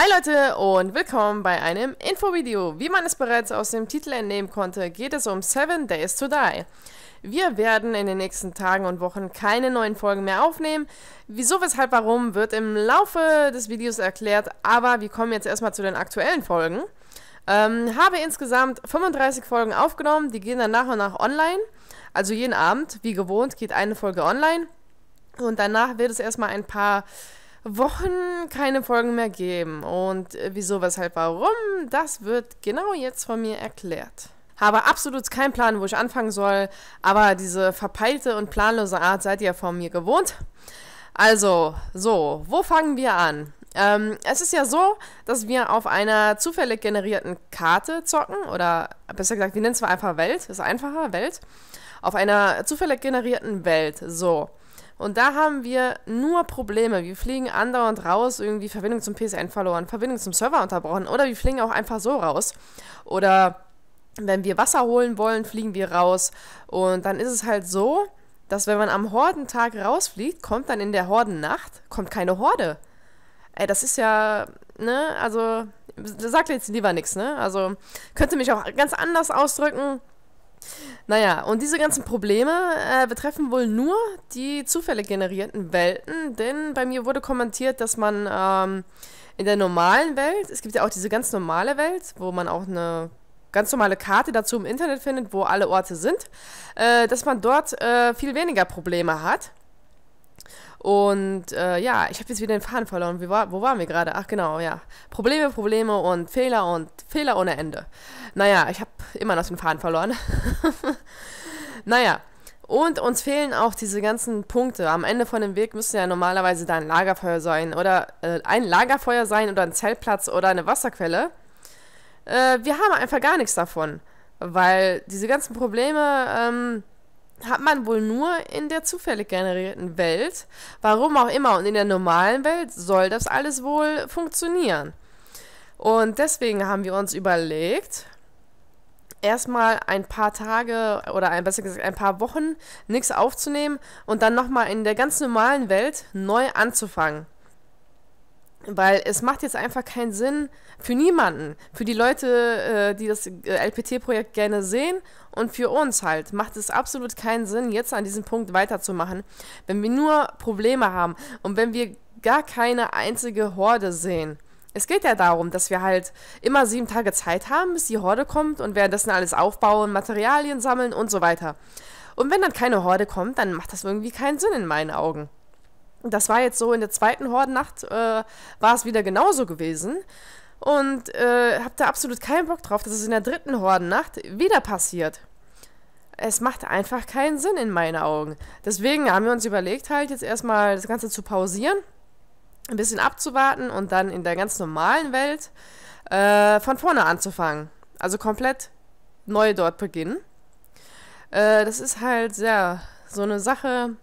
Hi Leute und willkommen bei einem Infovideo. Wie man es bereits aus dem Titel entnehmen konnte, geht es um 7 Days to Die. Wir werden in den nächsten Tagen und Wochen keine neuen Folgen mehr aufnehmen. Wieso, weshalb, warum wird im Laufe des Videos erklärt, aber wir kommen jetzt erstmal zu den aktuellen Folgen. Ähm, habe insgesamt 35 Folgen aufgenommen, die gehen dann nach und nach online. Also jeden Abend, wie gewohnt, geht eine Folge online. Und danach wird es erstmal ein paar Wochen keine Folgen mehr geben. Und äh, wieso, weshalb, warum, das wird genau jetzt von mir erklärt. Habe absolut keinen Plan, wo ich anfangen soll, aber diese verpeilte und planlose Art seid ihr von mir gewohnt. Also, so, wo fangen wir an? Ähm, es ist ja so, dass wir auf einer zufällig generierten Karte zocken, oder besser gesagt, wir nennen es einfach Welt, ist einfacher, Welt. Auf einer zufällig generierten Welt, so. Und da haben wir nur Probleme. Wir fliegen andauernd raus, irgendwie Verbindung zum PSN verloren, Verbindung zum Server unterbrochen oder wir fliegen auch einfach so raus. Oder wenn wir Wasser holen wollen, fliegen wir raus. Und dann ist es halt so, dass wenn man am Hordentag rausfliegt, kommt dann in der Hordennacht, kommt keine Horde. Ey, das ist ja, ne, also, sagt jetzt lieber nichts, ne? Also, könnte mich auch ganz anders ausdrücken. Naja, und diese ganzen Probleme äh, betreffen wohl nur die zufällig generierten Welten, denn bei mir wurde kommentiert, dass man ähm, in der normalen Welt, es gibt ja auch diese ganz normale Welt, wo man auch eine ganz normale Karte dazu im Internet findet, wo alle Orte sind, äh, dass man dort äh, viel weniger Probleme hat. Und äh, ja, ich habe jetzt wieder den Faden verloren. War, wo waren wir gerade? Ach genau, ja. Probleme, Probleme und Fehler und Fehler ohne Ende. Naja, ich habe immer noch den Faden verloren. naja, und uns fehlen auch diese ganzen Punkte. Am Ende von dem Weg müsste ja normalerweise da ein Lagerfeuer sein oder äh, ein Lagerfeuer sein oder ein Zeltplatz oder eine Wasserquelle. Äh, wir haben einfach gar nichts davon, weil diese ganzen Probleme ähm, hat man wohl nur in der zufällig generierten Welt. Warum auch immer und in der normalen Welt soll das alles wohl funktionieren. Und deswegen haben wir uns überlegt, erstmal ein paar Tage oder besser gesagt ein paar Wochen nichts aufzunehmen und dann nochmal in der ganz normalen Welt neu anzufangen. Weil es macht jetzt einfach keinen Sinn für niemanden, für die Leute, äh, die das äh, LPT-Projekt gerne sehen und für uns halt, macht es absolut keinen Sinn, jetzt an diesem Punkt weiterzumachen, wenn wir nur Probleme haben und wenn wir gar keine einzige Horde sehen es geht ja darum, dass wir halt immer sieben Tage Zeit haben, bis die Horde kommt und währenddessen alles aufbauen, Materialien sammeln und so weiter. Und wenn dann keine Horde kommt, dann macht das irgendwie keinen Sinn in meinen Augen. Das war jetzt so in der zweiten Hordennacht, äh, war es wieder genauso gewesen. Und äh, hab da absolut keinen Bock drauf, dass es in der dritten Hordennacht wieder passiert. Es macht einfach keinen Sinn in meinen Augen. Deswegen haben wir uns überlegt, halt jetzt erstmal das Ganze zu pausieren ein bisschen abzuwarten und dann in der ganz normalen Welt äh, von vorne anzufangen. Also komplett neu dort beginnen. Äh, das ist halt sehr so eine Sache,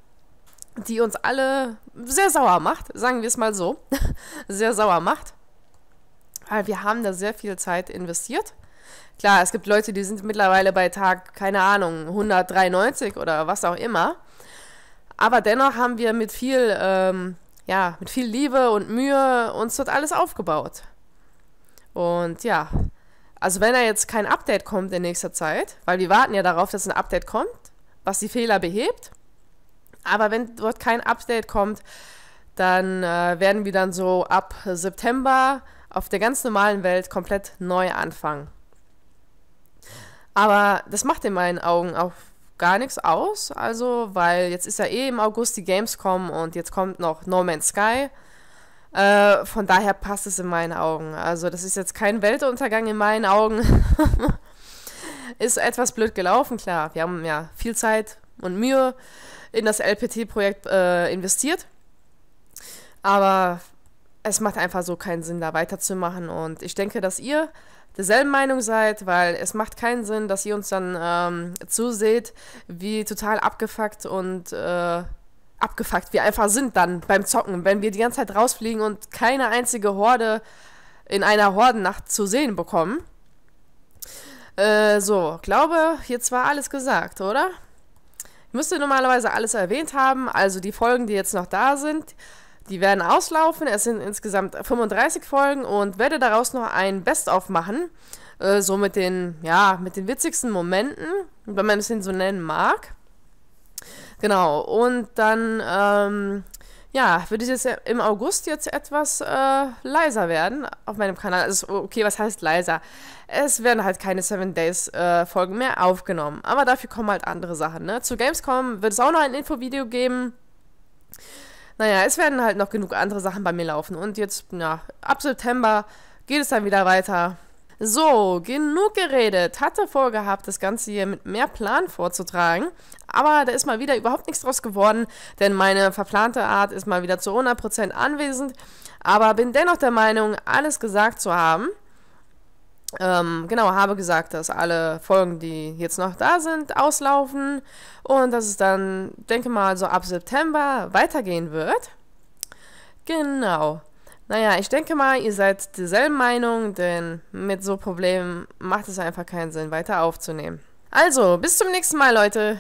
die uns alle sehr sauer macht, sagen wir es mal so. sehr sauer macht. Weil wir haben da sehr viel Zeit investiert. Klar, es gibt Leute, die sind mittlerweile bei Tag, keine Ahnung, 193 oder was auch immer. Aber dennoch haben wir mit viel ähm, ja, mit viel Liebe und Mühe uns dort alles aufgebaut. Und ja, also wenn da jetzt kein Update kommt in nächster Zeit, weil wir warten ja darauf, dass ein Update kommt, was die Fehler behebt. Aber wenn dort kein Update kommt, dann äh, werden wir dann so ab September auf der ganz normalen Welt komplett neu anfangen. Aber das macht in meinen Augen auch gar nichts aus. Also, weil jetzt ist ja eh im August die Gamescom und jetzt kommt noch No Man's Sky. Äh, von daher passt es in meinen Augen. Also, das ist jetzt kein Weltuntergang in meinen Augen. ist etwas blöd gelaufen, klar. Wir haben ja viel Zeit und Mühe in das LPT-Projekt äh, investiert. Aber es macht einfach so keinen Sinn, da weiterzumachen. Und ich denke, dass ihr derselben Meinung seid, weil es macht keinen Sinn, dass ihr uns dann ähm, zuseht, wie total abgefuckt und äh, abgefuckt wir einfach sind dann beim Zocken, wenn wir die ganze Zeit rausfliegen und keine einzige Horde in einer Hordennacht zu sehen bekommen. Äh, so, glaube, jetzt war alles gesagt, oder? Ich müsste normalerweise alles erwähnt haben, also die Folgen, die jetzt noch da sind. Die werden auslaufen. Es sind insgesamt 35 Folgen und werde daraus noch ein Best-of machen. Äh, so mit den, ja, mit den witzigsten Momenten, wenn man es denn so nennen mag. Genau, und dann, ähm, ja, würde ich jetzt im August jetzt etwas äh, leiser werden auf meinem Kanal. Also, okay, was heißt leiser? Es werden halt keine Seven Days äh, Folgen mehr aufgenommen. Aber dafür kommen halt andere Sachen, ne? Zu Gamescom wird es auch noch ein Infovideo geben. Naja, es werden halt noch genug andere Sachen bei mir laufen. Und jetzt, ja, ab September geht es dann wieder weiter. So, genug geredet. Hatte vorgehabt, das Ganze hier mit mehr Plan vorzutragen, aber da ist mal wieder überhaupt nichts draus geworden, denn meine verplante Art ist mal wieder zu 100% anwesend, aber bin dennoch der Meinung, alles gesagt zu haben. Ähm, genau, habe gesagt, dass alle Folgen, die jetzt noch da sind, auslaufen und dass es dann, denke mal, so ab September weitergehen wird. Genau. Naja, ich denke mal, ihr seid derselben Meinung, denn mit so Problemen macht es einfach keinen Sinn, weiter aufzunehmen. Also, bis zum nächsten Mal, Leute.